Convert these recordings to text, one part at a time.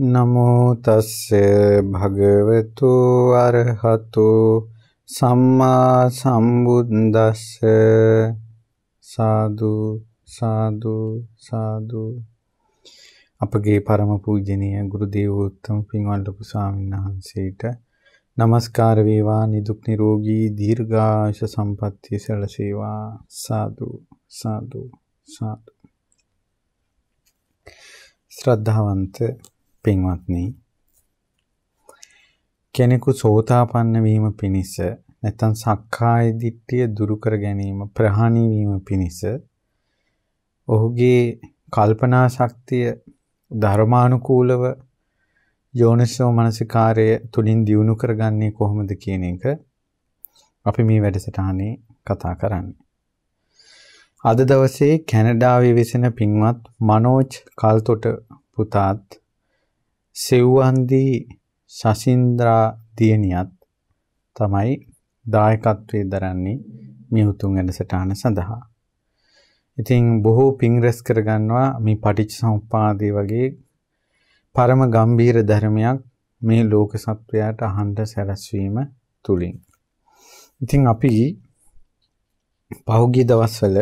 නමෝ තස්ස භගවතු අරහතු සම්මා සම්බුද්දස්ස සාදු සාදු සාදු අපගේ ಪರම පූජනීය ගුරු දේවෝත්තම පින්වත් ලොකු ස්වාමීන් වහන්සේට নমස්කාර වේවා නිදුක් නිරෝගී දීර්ඝායස සම්පන්නිය සැලසේවා සාදු සාදු සාදු ශ්‍රද්ධාවන්ත පින්වත්නි කෙනෙකු සෝතාපන්න වීම පිණිස නැත්නම් සක්කාය දිට්ඨිය දුරු කර ගැනීම ප්‍රහාණය වීම පිණිස ඔහුගේ කල්පනා ශක්තිය ධර්මානුකූලව යෝනිසෝ මනසිකාරය තුලින් දියුණු කරගන්නේ කොහොමද කියන එක අපි මේ වැඩසටහනේ කතා කරන්නේ. අද දවසේ කැනඩාවේ විසෙන පින්වත් මනෝජ් කල්තොට පුතාත් සෙව්වන්දී සසින්ද්‍රා දියණියත් තමයි දායකත්වයේ දරන්නේ මේ උතුම් වැඩසටහන සඳහා. ඉතින් බොහෝ පිං රැස් කරගන්නවා මේ පටිච්චසමුප්පාදේ වගේ පරම ගම්බීර ධර්මයක් මේ ලෝක සත්වයාට අහන්න සැලැස්වීම තුලින්. ඉතින් අපි පහුගිය දවස්වල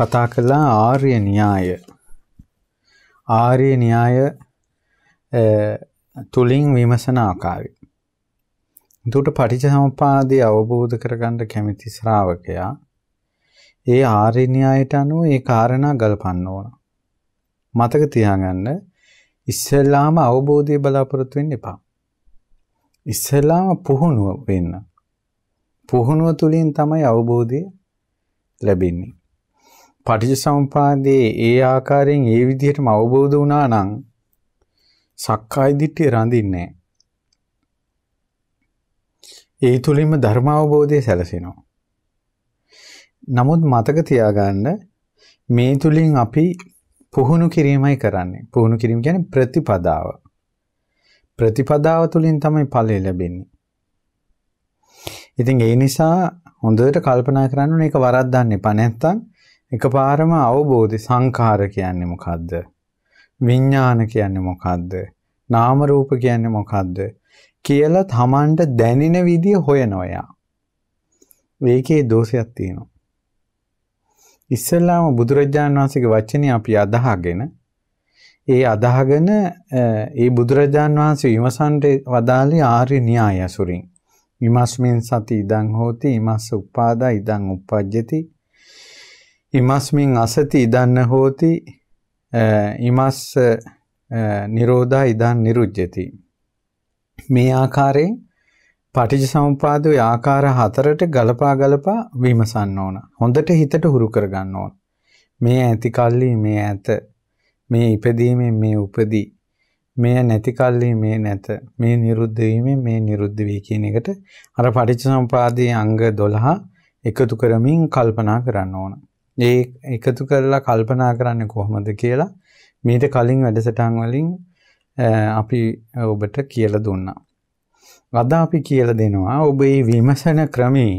කතා කළා ආර්ය න්‍යාය. ආර්ය න්‍යාය තුලින් විමසන ආකාරය. දුට පටිච්චසමුප්පාදය අවබෝධ කරගන්න කැමති ශ්‍රාවකයා ඒ ආර්ය න්‍යායට අනුව ඒ කාරණා ගලපන්න ඕන. මතක තියාගන්න ඉස්සෙල්ලාම අවබෝධය බලාපොරොත්තු වෙන්න එපා. ඉස්සෙල්ලාම පුහුණුව වෙන්න. පුහුණුව තුලින් තමයි අවබෝධය ලැබෙන්නේ. පටිච්චසමුපාදයේ ඒ ආකාරයෙන් ඒ විදිහටම අවබෝධ වුණා නම් සක්කාය දිට්ඨිය රඳින්නේ ඒ තුලින්ම ධර්මාවබෝධය සැලසෙනවා. නමුත් මතක තියාගන්න මේ තුලින් අපි පුහුණු කිරීමයි කරන්නේ. පුහුණු කිරීම කියන්නේ ප්‍රතිපදාව. ප්‍රතිපදාව තුලින් තමයි ඵලය ලැබෙන්නේ. ඉතින් ඒ නිසා හොඳට කල්පනා කරන්න ඕනේ ඒක වරද්දන්න එපා. නැත්තම් එකපාරම අවබෝධි සංඛාර කියන්නේ මොකද්ද? විඥාන කියන්නේ මොකද්ද? නාම රූප කියන්නේ මොකද්ද? කියලා තමන්ට දැනෙන විදිය හොයනවා යා. මේකේ දෝෂයක් තියෙනවා. ඉස්සෙල්ලාම බුදුරජාණන් වහන්සේගේ වචනේ අපි අදාහගෙන ඒ අදාහගෙන ඒ බුදුරජාණන් වහන්සේ විමසන්ට වදාළේ ආර්ය න්‍යාය අසුරින් විමස්මින් සති ඉදං හෝති ඉමස්ස උපාදා ඉදං උපජ්ජති ඉමස්මින් අසති ඉදන්න හෝති ඉමස්ස නිරෝධා ඉදන් නිරුජ්ජති. මේ ආකාරයෙන් පටිජ සමුපාද ආකාර හතරට ගලපා ගලපා විමසන්න ඕන. හොඳට හිතට හුරු කරගන්න ඕන. මේ ඇති කල්ලි මේ ඇත. මේ ඉපදීමෙන් මේ උපදී. මේ නැති කල්ලි මේ නැත. මේ නිරුද්ධ වීමෙන් මේ නිරුද්ධ වී කියන එකට අර පටිච්චසමුපාදයේ අංග 12 එකතු කරමින් කල්පනා කරන්න ඕන. ඒ එකතු කරලා කල්පනා කරන්න කොහොමද කියලා මීට කලින් වැඩසටහන් වලින් අපි ඔබට කියලා දුන්නා. අද අපි කියලා දෙනවා ඔබේ විමසන ක්‍රමේ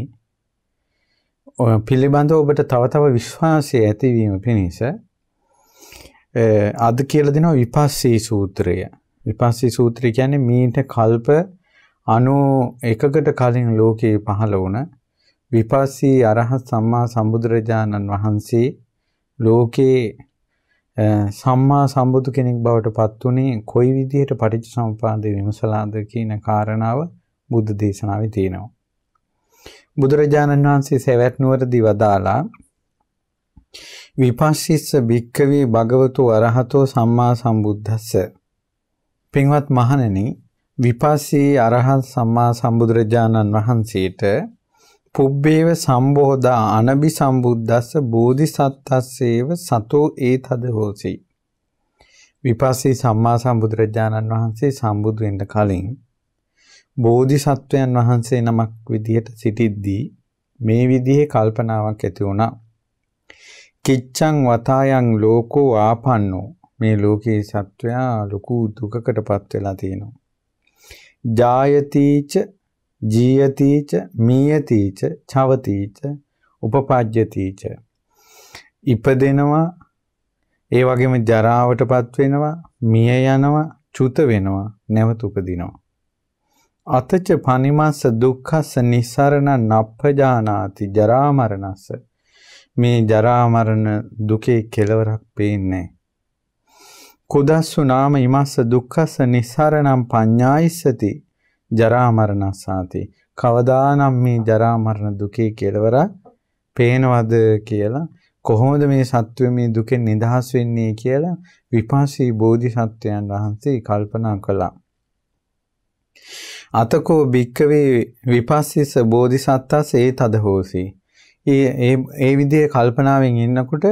පිළිබඳව ඔබට තව තව විශ්වාසය ඇතිවීම පිණිස අද කියලා දෙනවා විපස්සී සූත්‍රය. විපස්සී සූත්‍රය කියන්නේ මීට කල්ප 91කට කලින් ලෝකේ පහළ වුණා විපස්සී අරහත් සම්මා සම්බුදුරජාණන් වහන්සේ ලෝකේ සම්මා සම්බුදු කෙනෙක් බවට පත් උනේ කොයි විදිහට පටිච්චසමුපාද විමසලාද කියන කාරණාව බුද්ධ දේශනාවේ තියෙනවා. බුදුරජාණන් වහන්සේ සවැත් නුවරදී වදාලා විපස්සිස්ස භික්කවේ භගවතු අරහතෝ සම්මා සම්බුද්දස්ස. පින්වත් මහණෙනි විපස්සී අරහත් සම්මා සම්බුදුරජාණන් වහන්සේට පුබ්බේව සම්බෝධා අනබි සම්බුද්දස්ස බෝධිසත්ත්වස්සේව සතෝ ඒ තද හෝසි. විපස්සී සම්මා සම්බුදුරජාණන් වහන්සේ සම්බුදු වෙන්න කලින් බෝධිසත්වයන් වහන්සේ නමක් විදිහට සිටිද්දී මේ විදිහේ කල්පනාවක් ඇති වුණා. කිච්ඡං වතායන් ලෝකෝ ආපන්නෝ මේ ලෝකේ සත්වයා ලොකු දුකකටපත් වෙලා තියෙනවා. ජායතිච ජීයතීච මීයතීච චවතීච උපපජ්‍යතීච ඉපදෙනවා ඒ වගේම ජරාවටපත් වෙනවා මිය යනවා චුත වෙනවා නැවත උපදිනවා අතච පනිමස්ස දුක්ඛස්ස නිස්සරණ නප්පජානාති ජරා මරණස්ස මේ ජරා මරණ දුකේ කෙලවරක් පේන්නේ කුදස්සු නාම ීමස්ස දුක්ඛස්ස නිස්සරණම් පඤ්ඤායිසති ජරා මරණ සාති කවදානම් මේ ජරා මරණ දුකේ කෙලවර පේනවද කියලා කොහොමද මේ සත්වය මේ දුකෙන් නිදහස් වෙන්නේ කියලා විපස්සී බෝධිසත්වයන් වහන්සේ කල්පනා කළා. අතකෝ භික්කවේ විපස්සිස බෝධිසත්තස් ඒ තදහෝසි. ඒ ඒ ඒ විදිහේ කල්පනාවෙන් ඉන්නකොට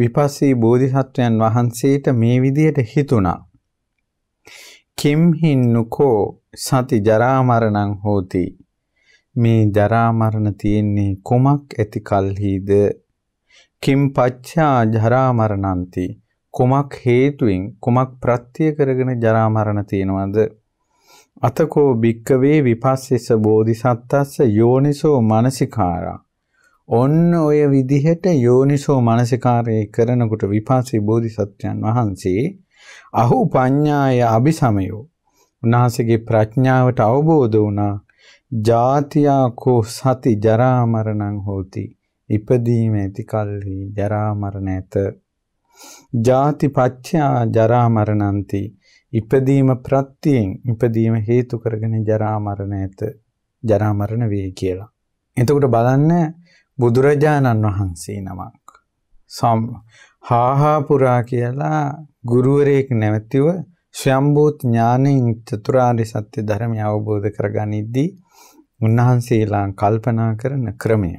විපස්සී බෝධිසත්වයන් වහන්සේට මේ විදිහට හිතුණා. කිම් හින්නුකෝ සති ජරා මරණං හෝති මේ ජරා මරණ තියෙන්නේ කුමක් ඇති කල්හිද කිම් පච්චා ජරා මරණන්ති කුමක් හේතුවෙන් කුමක් ප්‍රත්‍ය කරගෙන ජරා මරණ තියෙනවද අතකෝ භික්කවේ විපස්සෙස බෝධිසත්තස්ස යෝනිසෝ මනසිකාරා ඔන්න ඔය විදිහට යෝනිසෝ මනසිකාරය කරනකොට විපාසී බෝධිසත්වයන් වහන්සේ අහු පඤ්ඤාය අபிසමයෝ උන්වහන්සේගේ ප්‍රඥාවට අවබෝධ වුණා ජාතියා කෝ සති ජරා මරණං හෝති ඉපදීම ඇති කල්හි ජරා මරණ ඇත ජාති පච්චා ජරා මරණන්ති ඉපදීම ප්‍රත්‍යයෙන් ඉපදීම හේතු කරගෙන ජරා මරණ ඇත ජරා මරණ වේ කියලා. එතකොට බලන්න බුදුරජාණන් වහන්සේ නමක් හාහාපුරා කියලා ගුරුවරයෙක් නැවතිව ශ්‍යම්භූත් ඥානයෙන් චතුරාර්ය සත්‍ය ධර්මය අවබෝධ කරගනිද්දී උන්වහන්සේලා කල්පනා කරන ක්‍රමය.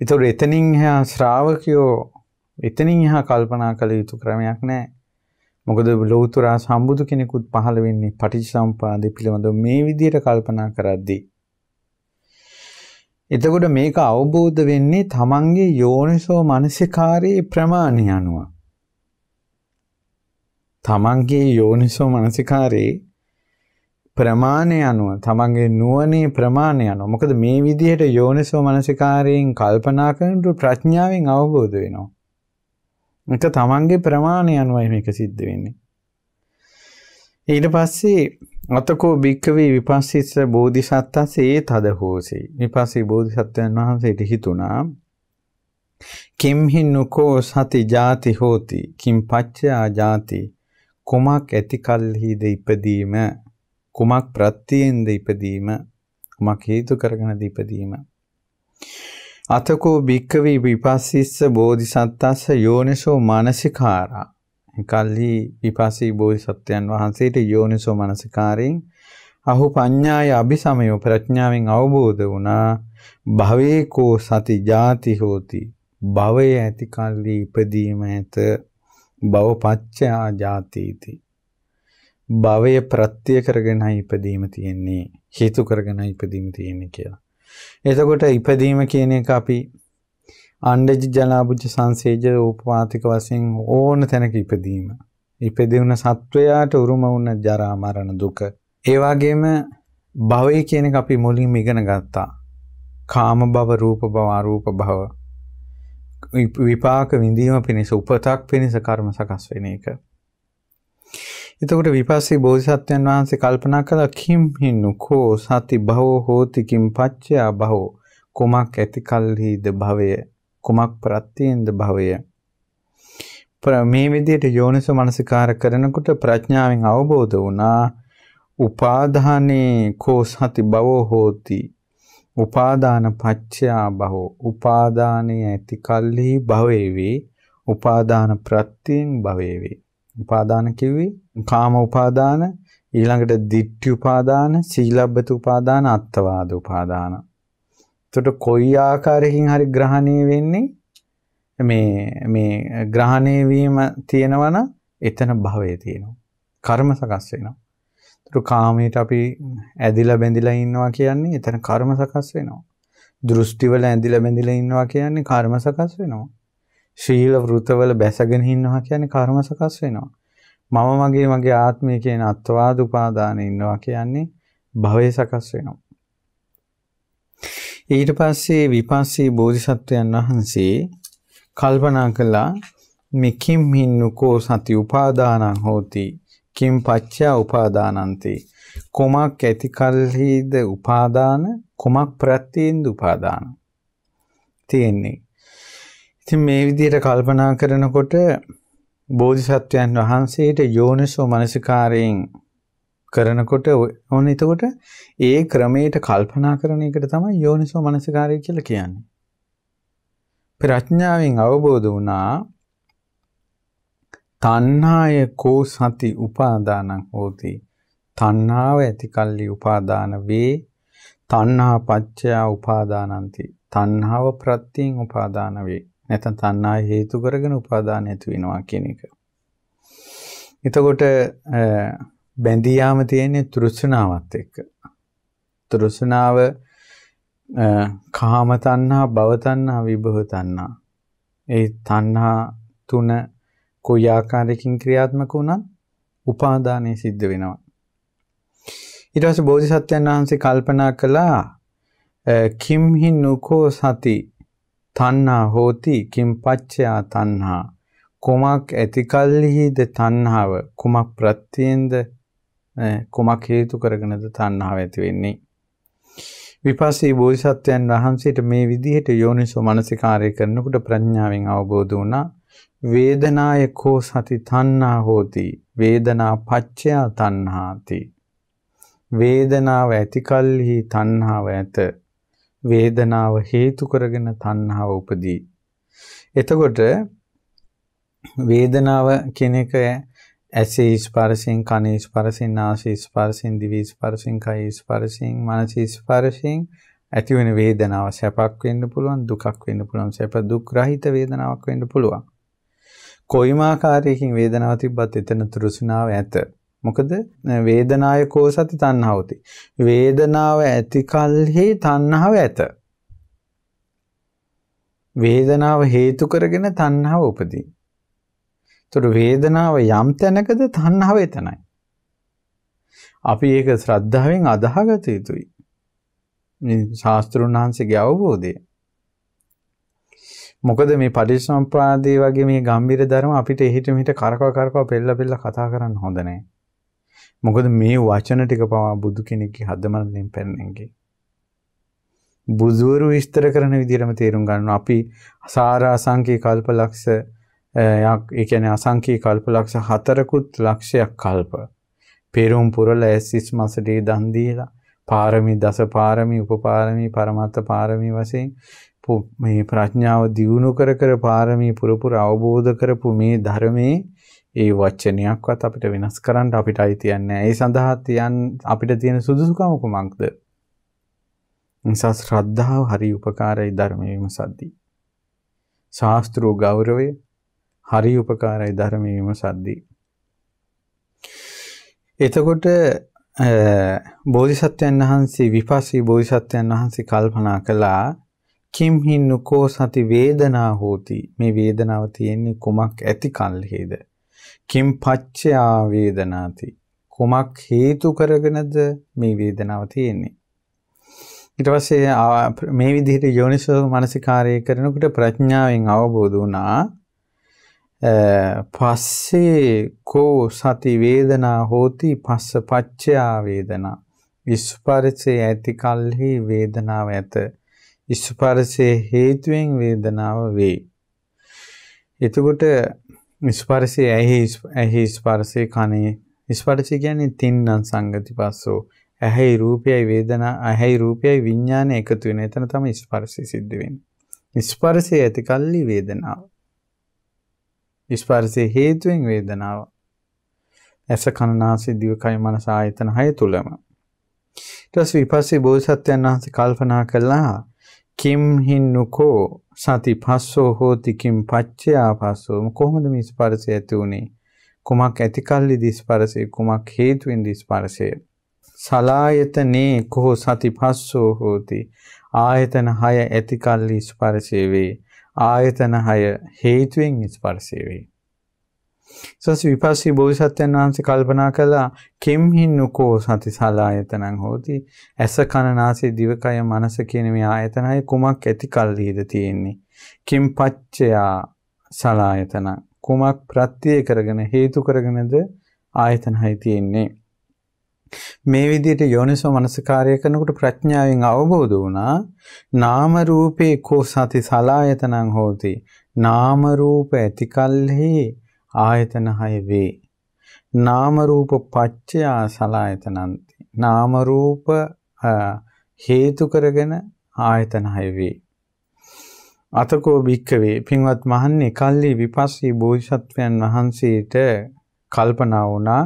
ඒතොර එතනින් එහා ශ්‍රාවකයෝ එතනින් එහා කල්පනා කළ යුතු ක්‍රමයක් නැහැ. මොකද ලෞතර සම්බුදු කෙනෙකුත් පහළ වෙන්නේ පටිච්චසමුපාදේ පිළිබඳව මේ විදිහට කල්පනා කරද්දී එතකොට මේක අවබෝධ වෙන්නේ තමන්ගේ යෝනිසෝ මනසිකාරයේ ප්‍රමාණය අනුව. තමන්ගේ යෝනිසෝ මනසිකාරයේ ප්‍රමාණය අනුව තමන්ගේ නුවණේ ප්‍රමාණය අනුව මොකද මේ විදිහට යෝනිසෝ මනසිකාරයෙන් කල්පනා කරනකොට ප්‍රඥාවෙන් අවබෝධ වෙනවා. ඒක තමන්ගේ ප්‍රමාණය අනුවයි මේක සිද්ධ වෙන්නේ. ඊට පස්සේ අතකෝ භික්කවේ විපස්සිස බෝධිසත්තාස ඒ තද හෝසේ විපස්සේ බෝධිසත්වයන් වහන්සේට හිතුණා කිම්හි නුකෝ සති ජාති හෝති කිම් පච්චයා ජාති කුමක් ඇති කල්හිද ඉපදීම කුමක් ප්‍රත්‍යයෙන්ද ඉපදීම කුමක් හේතු කරගෙන ඉපදීම අතකෝ භික්කවේ විපස්සිස බෝධිසත්තාස යෝනිසෝ මානසිකාරා කල්හි විපස්සී බෝධිසත්වයන් වහන්සේට යෝනිසෝ මනසිකාරයෙන් අහු පඤ්ඤාය අபிසමය ප්‍රඥාවෙන් අවබෝධ වුණා භවේ කෝ සති ජාති හෝති භවය ඇති කල්හි ඉපදීම ඇත භවපච්චා ජාතිති භවය ප්‍රත්‍ය කරගෙනයි ඉපදීම තියෙන්නේ හේතු කරගෙනයි ඉපදීම තියෙන්නේ කියලා එතකොට ඉපදීම කියන එක අපි අණ්ඩජ ජලාභුජ සංසේජ රූපවාතික වශයෙන් ඕන තැනක ඉපදීම. ඉපදෙවුන සත්වයාට උරුම වුණ ජරා මරණ දුක. ඒ වගේම භවය කියන එක අපි මුලින්ම ඉගෙන ගත්තා. කාම භව, රූප භව, අරූප භව. විපාක විඳීම පිණිස උපතක් පිණිස කර්ම සකස් වෙන එක. එතකොට විපස්සී බෝධිසත්වයන් වහන්සේ කල්පනා කළා කිම් හිනුකෝ සති භවෝ හෝති කිම් පච්චයා භවෝ කුමක් ඇති කල්හිද භවය කුමක් ප්‍රත්‍යෙන්ද භවය මේ විදිහට යෝනිසෝ මනසිකාර කරනකොට ප්‍රඥාවෙන් අවබෝධ වුණා උපාදානේ කෝ සති භවෝ හෝති උපාදාන පච්චයා භවෝ උපාදානේ ඇති කල්හි භවේවි උපාදාන ප්‍රත්‍යයෙන් භවේවි උපාදාන කිව්වේ කාම උපාදාන ඊළඟට ditthi උපාදාන සීලබ්බත උපාදාන අත්තවාද උපාදාන එතකොට කොයි ආකාරයකින් හරි ග්‍රහණය වෙන්නේ මේ මේ ග්‍රහණය වීම තියෙනවා නම් එතන භවය තියෙනවා. කර්ම සකස් වෙනවා. එතකොට කාමයට අපි ඇදිලා බැඳිලා ඉන්නවා කියන්නේ එතන කර්ම සකස් වෙනවා. දෘෂ්ටිවල ඇදිලා බැඳිලා ඉන්නවා කියන්නේ කර්ම සකස් වෙනවා. ශීල වෘතවල බැසගෙන ඉන්නවා කියන්නේ කර්ම සකස් වෙනවා. මම මගේ මගේ ආත්මය කියන අත්වාද උපාදානෙ ඉන්නවා කියන්නේ භවය සකස් වෙනවා. ඊට පස්සේ විපස්සී බෝධිසත්වයන් වහන්සේ කල්පනා කළා මෙකින් මින්නුකෝ සති උපාදානං හෝති කිම් පච්චා උපාදානන්ති කුමක් ඇති කල්හිද උපාදාන කුමක් ප්‍රත්‍යින්ද උපාදාන තියෙන්නේ ඉතින් මේ විදිහට කල්පනා කරනකොට බෝධිසත්වයන් වහන්සේට යෝනිසෝ මනසිකාරයෙන් කරනකොට ඕන එතකොට ඒ ක්‍රමයට කල්පනා කරන එකට තමයි යෝනිසෝ මනසිකාරය කියලා කියන්නේ. ප්‍රඥාවෙන් අවබෝධ වුණා තණ්හාය කෝ සති උපාදානං හෝති. තණ්හාව ඇති කල්ලි උපාදාන වේ. තණ්හා පච්චය උපාදානಂತಿ. තණ්හාව ප්‍රත්‍යයෙන් උපාදාන වේ. නැත්නම් තණ්හා හේතු කරගෙන උපාදාන ඇති වෙනවා කියන එක. එතකොට බැඳී යාම තියෙන්නේ තෘෂ්ණාවත් එක්ක. තෘෂ්ණාව කාම තණ්හා, භව තණ්හා, විභව තණ්හා. ඒ තණ්හා තුන කොයි ආකාරයකින් ක්‍රියාත්මක වුණත් උපාදානය සිද්ධ වෙනවා. ඊට පස්සේ බෝධිසත්වයන් වහන්සේ කල්පනා කළා කිම්හි නුකෝ සති තණ්හා හෝති කිම් පච්චයා තණ්හා කුමක් ඇතිකල්හිද තණ්හාව කුමක් ප්‍රත්‍යෙන්ද කුමක් හේතු කරගෙනද තණ්හාව ඇති වෙන්නේ විපස්සී බෝධිසත්වයන් වහන්සේට මේ විදිහට යෝනිසෝ මනසිකාරය කරනකොට ප්‍රඥාවෙන් අවබෝධ වුණා වේදනාය කෝ සති තණ්හා හෝති වේදනා පච්චය තණ්හාති වේදනාව ඇතිකල්හි තණ්හාව ඇත වේදනාව හේතු කරගෙන තණ්හාව උපදී එතකොට වේදනාව කෙනෙක් ඇසේ ස්පර්ශයෙන් කන ස්පර්ශයෙන් නාසය ස්පර්ශයෙන් දිව ස්පර්ශයෙන් කය ස්පර්ශයෙන් මනස ස්පර්ශයෙන් ඇති වෙන වේදනාව සැපක් වෙන්න පුළුවන් දුකක් වෙන්න පුළුවන් සැප දුක් රහිත වේදනාවක් වෙන්න පුළුවන් කොයිම ආකාරයකින් වේදනාවක් තිබ්බත් එතන තෘෂ්ණාව ඇත මොකද වේදනාය කෝසති තණ්හාවති වේදනාව ඇති කල්හි තණ්හාව ඇත වේදනාව හේතු කරගෙන තණ්හාව උපදී එතකොට වේදනාව යම් තැනකද තණ්හාව එතනයි. අපි ඒක ශ්‍රද්ධාවෙන් අදාහගත යුතුයි. මේ ශාස්ත්‍රුන් වහන්සේගේ අවබෝධය. මොකද මේ පටිච්චසමුප්පාදේ වගේ මේ ගම්බීර ධර්ම අපිට එහිට මෙහිට කරකව කරකව පෙල්ල පෙල්ල කතා කරන්න හොඳ නැහැ. මොකද මේ වචන ටික පවා බුදු කෙනෙක්ගේ හදමරණයෙන් පෙන්නන්නේ. බුදුවරු විස්තර කරන විදිහටම තේරුම් ගන්නවා. අපි සාරාසංකේ කල්පලක්ෂ ඒ කියන්නේ අසංකී කල්පලක්ෂ හතරකුත් ලක්ෂයක් කල්ප. පෙරුම් පුරල ඇසිස් මසටේ දන් දීලා පාරමී දස පාරමී උපපාරමී පරමත්ත පාරමී වශයෙන් මේ ප්‍රඥාව දියුණු කර කර පාරමී පුරපුර අවබෝධ කරපු මේ ධර්මයේ ඒ වචනයක්වත් අපිට වෙනස් කරන්න අපිට අයිතියන්නේ ඒ සඳහා තියන් අපිට තියෙන සුදුසුකම කුමක්ද? නිසා ශ්‍රද්ධාව හරි උපකාරයි ධර්මයේ විමසද්දී. ශාස්ත්‍රෝ ගෞරවය හරි උපකාරයි ධර්මයේ විමසද්දී. එතකොට බෝධිසත්වයන් වහන්සේ විපස්සී බෝධිසත්වයන් වහන්සේ කල්පනා කළා කිම් හින්නුකෝ සති වේදනා හෝති මේ වේදනාව තියෙන්නේ කුමක් ඇති කල්හිද කිම් පච්චයා වේදනාති කුමක් හේතු කරගෙනද මේ වේදනාව තියෙන්නේ ඊට පස්සේ මේ විදිහට යෝනිසෝ මානසිකාරය කරනකොට ප්‍රඥාවෙන් අවබෝධ වුණා පස්සේ කෝ සති වේදනා හෝති පස්ස පච්චයා වේදනා විස්පර්ශයේ ඇති කල්හි වේදනාව ඇත ස්පර්ශයේ හේතුවෙන් වේදනාව වේ එතකොට ස්පර්ශයේ ඇහි ඇහි ස්පර්ශයේ කනේ ස්පර්ශය කියන්නේ තින්නම් සංගතිපස්සෝ ඇහි රූපයයි වේදනා ඇහි රූපයයි විඥානය එකතු වෙන එතන තමයි ස්පර්ශය සිද්ධ වෙන්නේ ස්පර්ශයේ ඇති කල්ලි වේදනාව ස්පර්ශයේ හේතුවෙන් වේදනාව. ඇස කන නාසය දිව කය මනස ආයතන හය තුලම. ඊට පස්සේ විපස්සී බෝසත්යන් වහන්සේ කල්පනා කළා කිම් හින්නුකෝ සති පස්සෝ හෝති කිම් පච්චයා පස්සෝ කොහොමද මේ ස්පර්ශය ඇති උනේ? කුමක් ඇතිකල්ලි දිස්පර්ශය කුමක් හේතුවෙන් දිස්පර්ශය? සලායතනේ කෝ සති පස්සෝ හෝති ආයතන හය ඇතිකල්ලි ස්පර්ශය වේ. ආයතන 6 හේතුවෙන් ස්පර්ශය වේ. සස් විපස්සී බෝධිසත්වයන් වහන්සේ කල්පනා කළා කිම් හින්නුකෝ සති සලායතනං හෝති ඇස කන නාසය දිවකය මනස කියන මේ ආයතනයි කුමක් ඇති කල්හිද තියෙන්නේ කිම් පච්චයා සලායතන කුමක් ප්‍රත්‍ය කරගෙන හේතු කරගෙනද ආයතනයි තියෙන්නේ මේ විදිහට යෝනිසෝ මනසකාරය කරනකොට ප්‍රඥාවෙන් අවබෝධ වුණා නාම රූපේ කෝ සති සලායතනං හෝති නාම රූප ඇතිකල්හි ආයතන හය වේ නාම රූප පච්චයා සලායතනන්ති නාම රූප හේතු කරගෙන ආයතන හය වේ අතකෝ භික්කවේ පින්වත් මහන්නේ කල්ලි විපස්සී බෝධිසත්වයන් වහන්සේට කල්පනා වුණා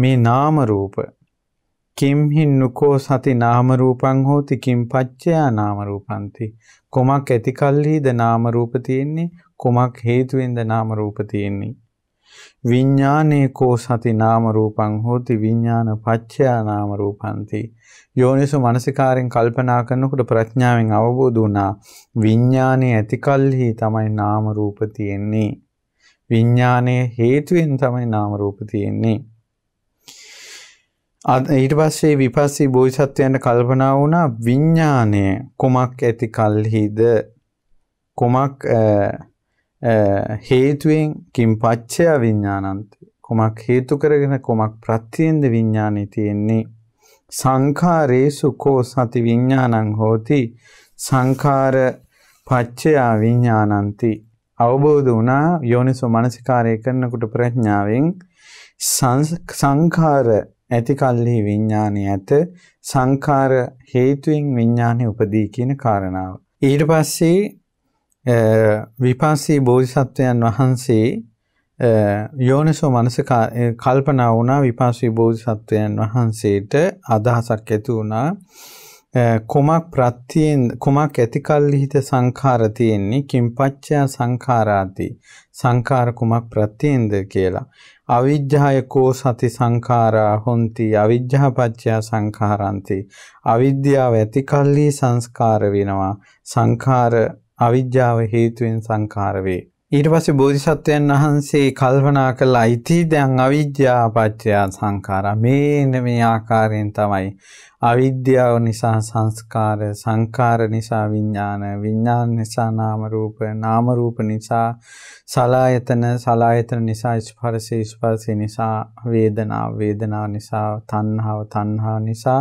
මේ නාම රූප කිම්හි නුකෝ සති නාම රූපං හෝති කිම් පච්චයා නාම රූපන්ති කොමක් ඇතිකල්හිද නාම රූප තියෙන්නේ කොමක් හේතුවෙන්ද නාම රූප තියෙන්නේ විඥානේ කෝ සති නාම රූපං හෝති විඥාන පච්චයා නාම රූපන්ති යෝනිසු මනසිකාරෙන් කල්පනා කරනකොට ප්‍රඥාවෙන් අවබෝධ වුණා විඥානේ ඇතිකල්හි තමයි නාම රූප තියෙන්නේ විඥානේ හේතුවෙන් තමයි නාම රූප තියෙන්නේ ඊට පස්සේ විපස්සී බෝධිසත්වයන්ට කල්පනා වුණා විඥාණය කොමක් ඇති කල්හිද කොමක් හේතුවෙන් කිම් පච්චය විඥානන්ත කොමක් හේතු කරගෙන කොමක් ප්‍රත්‍යෙන්ද විඥානෙ තියෙන්නේ සංඛාරේසු කෝ සති විඥානං හෝති සංඛාර පච්චය විඥානන්ති අවබෝධ වුණා යෝනිසෝ මනසිකාරය කරනකොට ප්‍රඥාවෙන් සංඛාර ඇති කල්හි විඥානය ඇත සංඛාර හේතුයෙන් විඥානය උපදී කියන කාරණාව. ඊට පස්සේ විපස්සී බෝධිසත්වයන් වහන්සේ යෝනිසෝ මනස කල්පනා වුණා විපස්සී බෝධිසත්වයන් වහන්සේට අදහසක් ඇති වුණා කුමක් ප්‍රත්‍යයෙන් කුමක් ඇතිකල්හි හිත සංඛාර තියෙන්නේ කිම්පච්චය සංඛාරාති සංඛාර කුමක් ප්‍රත්‍යෙන්ද කියලා. අවිජ්ජායකෝ සති සංඛාරා හොಂತಿ අවිජ්ජාපච්චය සංඛාරಂತಿ අවිද්‍යාව ඇති කල්ලි සංස්කාර වෙනවා සංඛාර අවිජ්ජාව හේතුවෙන් සංඛාර වේ ඊට පස්සේ බෝධිසත්වයන් වහන්සේ කල්පනා කළ අයිති දැන් අවිද්‍යා පත්‍ය සංඛාරා මේන මේ ආකාරයෙන් තමයි අවිද්‍යාව නිසා සංස්කාර සංඛාර නිසා විඥාන විඥාන නිසා නාම රූප නාම රූප නිසා සලායතන සලායතන නිසා ස්පර්ශය ස්පර්ශය නිසා වේදනා වේදනා නිසා තණ්හාව තණ්හා නිසා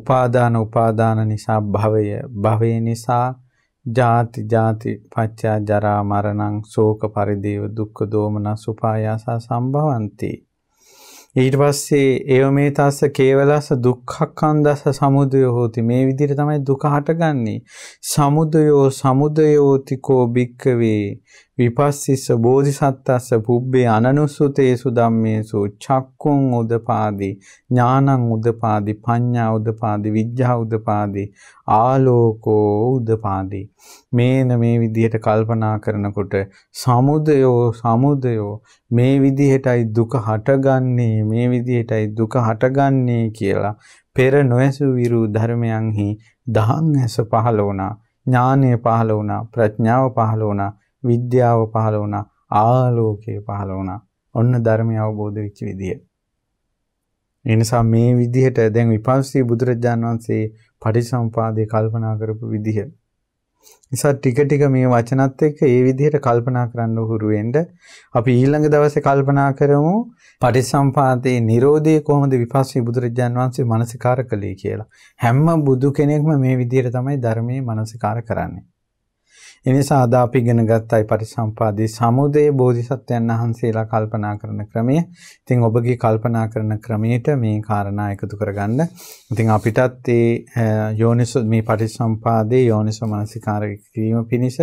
උපාදාන උපාදාන නිසා භවය භවය නිසා ජාති ජාති පච්චා ජරා මරණං ශෝක පරිදේව දුක්ඛ දෝමන සුපායාස සම්භවಂತಿ ඊට පස්සේ ඒව මේ තස්ස කේවලස දුක්ඛක්ඛන්දස සමුදය හෝති මේ විදිහට තමයි දුක හටගන්නේ සමුදයෝ සමුදයෝතිකෝ භික්කවේ විපස්සිස බෝධිසත්තස්ස පුබ්බේ අනනුස්සුතේසු ධම්මේසු චක්කුං උදපාදි ඥානං උදපාදි පඤ්ඤා උදපාදි විඥා උදපාදි ආලෝකෝ උදපාදි මේන මේ විදිහට කල්පනා කරනකොට සමුදයෝ සමුදයෝ මේ විදිහටයි දුක හටගන්නේ මේ විදිහටයි දුක හටගන්නේ කියලා පෙර නොයසු විරු ධර්මයන්හි දහං ඇස පහළ වුණා ඥානය පහළ වුණා ප්‍රඥාව පහළ වුණා විද්‍යාව පහළ වුණා ආලෝකය පහළ වුණා ඔන්න ධර්මය අවබෝධ වෙච්ච විදිය. ඒ නිසා මේ විදිහට දැන් විපස්සී බුදුරජාන් වහන්සේ පටිසම්පාදේ කල්පනා කරපු විදිහ. නිසා ටික ටික මේ වචනත් එක්ක ඒ විදිහට කල්පනා කරන්න උහුරු වෙන්න අපි ඊළඟ දවසේ කල්පනා කරමු පටිසම්පාදේ Nirodhe කොහොමද විපස්සී බුදුරජාන් වහන්සේ මනසිකාර කළේ කියලා. හැම බුදු කෙනෙක්ම මේ විදිහට තමයි ධර්මයේ මනසිකාර කරන්නේ. එනිසා අද අපි ඉගෙන ගත්තයි පටිසම්පාදේ සමුදේ බෝධිසත්වයන් වහන්සේලා කල්පනා කරන ක්‍රමය. ඉතින් ඔබගේ කල්පනා කරන ක්‍රමයට මේ කාරණා එකතු කරගන්න. ඉතින් අපිටත් මේ යෝනිසෝ මේ පටිසම්පාදේ යෝනිසෝ මනසිකාර කිරීම පිණිස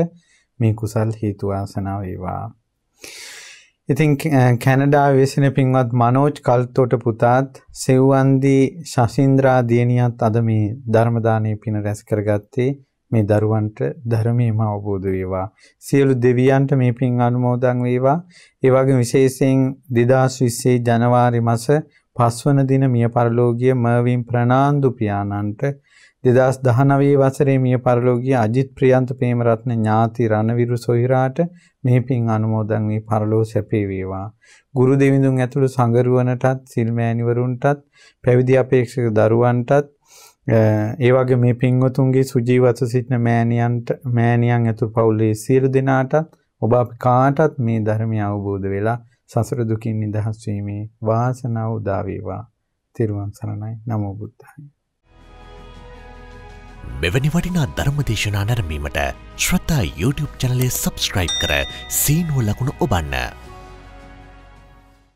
මේ කුසල් හේතු ආසනාව වේවා. ඉතින් කැනඩාවේ වෙසෙන පින්වත් මනෝජ් කල්තෝට පුතාත් සෙව්වන්දී ශසින්ද්‍රා දියණියත් අද මේ ධර්ම දානයේ පින රැස් කරගත්තේ මේ දරුවන්ට ධර්මයේම අවබෝධ වේවා. සියලු දෙවියන්ට මේ පින් අනුමෝදන් වේවා. ඒ වගේම විශේෂයෙන් 2020 ජනවාරි මාස 5 වන දින මිය පරලෝකීය මර්වින් ප්‍රනාන්දු පියාණන්ට 2019 වසරේ මිය පරලෝකීය අජිත් ප්‍රියන්ත ප්‍රේමරත්න ඥාති රණවිරු සොහිරාට මේ පින් අනුමෝදන් වී පරලෝ සැපේ වේවා. ගුරු දෙවිඳුන් ඇතුළු සංගරුවනටත් සිල්මෑණිවරුන්ටත් පැවිදි අපේක්ෂක දරුවන්ටත් ඒ වගේ මේ පින්වතුන්ගේ සුජීවත්ව සිටින මෑණියන්ට මෑණියන් ඇතුළු පවුලේ සියලු දෙනාටත් ඔබ අප කාටත් මේ ධර්මය අවබෝධ වෙලා සසර දුකින් නිදහස් වීමේ වාසනාව උදා වේවා. තෙරුවන් සරණයි. නමෝ බුද්ධාය. මෙවැනි වටිනා ධර්ම දේශනා නැරඹීමට ශ්‍රතා YouTube channel එක subscribe කර සීනුව ලකුණ ඔබන්න.